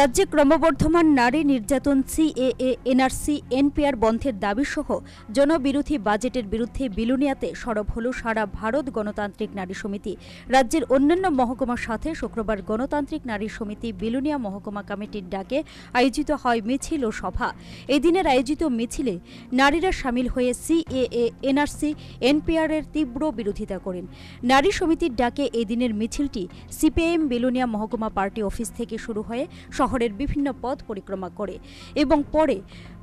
রাজ্যে ক্রমবর্ধমান নারী নির্যাতন সিএএ এনআরসি এনপিআর বন্ধের দাবিসহ জনবিরোধী বাজেটের বিরুদ্ধে বিলুনিয়াতে সরব হল সারা ভারত গণতান্ত্রিক নারী সমিতি রাজ্যের অন্যান্য মহকুমার সাথে শুক্রবার গণতান্ত্রিক নারী সমিতি বিলুনিয়া মহকুমা কমিটির ডাকে আয়োজিত হয় মিছিল ও সভা এদিনের আয়োজিত মিছিলে নারীরা সামিল হয়ে সিএএ এনআরসি এনপিআর এর তীব্র বিরোধিতা করেন নারী সমিতির ডাকে এদিনের মিছিলটি সিপিএম বিলুনিয়া মহকুমা পার্টি অফিস থেকে শুরু হয়ে শহরের বিভিন্ন পথ পরিক্রমা করে এবং পরে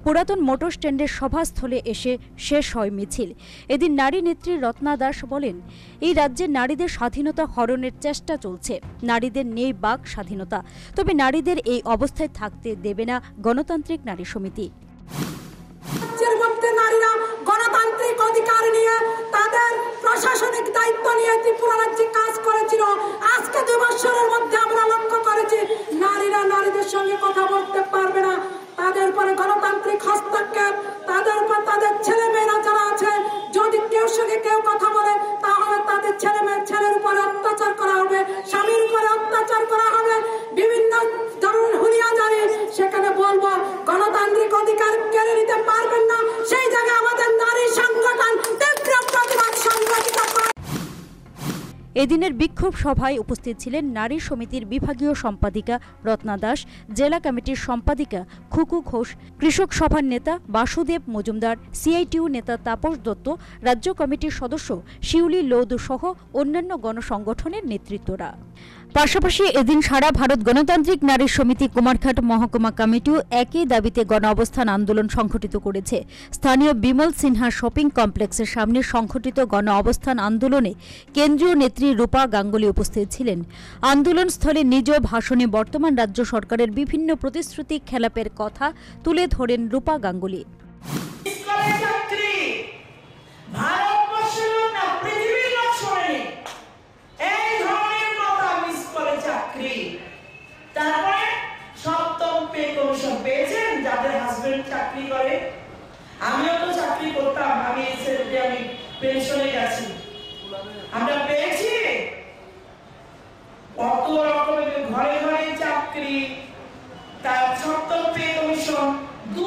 পুরাতন মোটর স্ট্যান্ডের সভাস্থলে এসে শেষ হয় মিছিল এদিন নারী নেত্রী রত্না দাস বলেন এই রাজ্যে নারীদের স্বাধীনতা হরণের চেষ্টা চলছে নারীদের নেই বাক স্বাধীনতা তবে নারীদের এই অবস্থায় থাকতে দেবে না গণতান্ত্রিক নারী সমিতি নারীরা গণতান্ত্রিক অধিকার নিয়ে তাদের প্রশাসনিক দায়িত্ব নিয়ে ত্রিপুরা রাজ্যে কাজ করেছিল আজকে কথা বলতে এদিনের বিক্ষোভ সভায় উপস্থিত ছিলেন নারী সমিতির বিভাগীয় সম্পাদিকা রত্না দাস জেলা কমিটির সম্পাদিকা খুকু ঘোষ কৃষক সভার নেতা বাসুদেব মজুমদার সিআইটিউ নেতা তাপস দত্ত রাজ্য কমিটির সদস্য শিউলি লৌদ সহ অন্যান্য গণসংগঠনের নেতৃত্বরা পাশাপাশি এদিন সারা ভারত গণতান্ত্রিক নারী সমিতি কুমারঘাট মহকুমা কমিটিও একই দাবিতে গণ অবস্থান আন্দোলন সংঘটিত করেছে স্থানীয় বিমল সিনহা শপিং কমপ্লেক্সের সামনে সংঘটিত গণ অবস্থান আন্দোলনে কেন্দ্রীয় নেত্রী রূপা গাঙ্গুলি উপস্থিত ছিলেন আন্দোলন স্থলে নিজ ভাষণে বর্তমান রাজ্য সরকারের বিভিন্ন প্রতিশ্রুতি খেলাপের কথা তুলে ধরেন রূপা গাঙ্গুলি চাকরি করে আমিও তো চাকরি করতাম আমি এসে আমি পেনশনে গেছি আমরা পেয়েছি কত রকমের ঘরে ঘরে চাকরি তার ছত্র পে কমিশন দু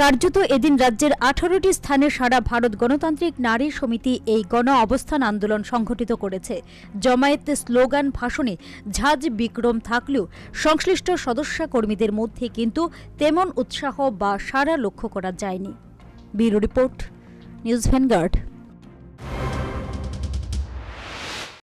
কার্যত এদিন রাজ্যের আঠারোটি স্থানে সারা ভারত গণতান্ত্রিক নারী সমিতি এই গণ অবস্থান আন্দোলন সংঘটিত করেছে জমায়েতে স্লোগান ভাষণে ঝাঁজ বিক্রম থাকলেও সংশ্লিষ্ট সদস্য কর্মীদের মধ্যে কিন্তু তেমন উৎসাহ বা সারা লক্ষ্য করা যায়নি ব্যুরো রিপোর্ট নিউজ ভ্যানগার্ড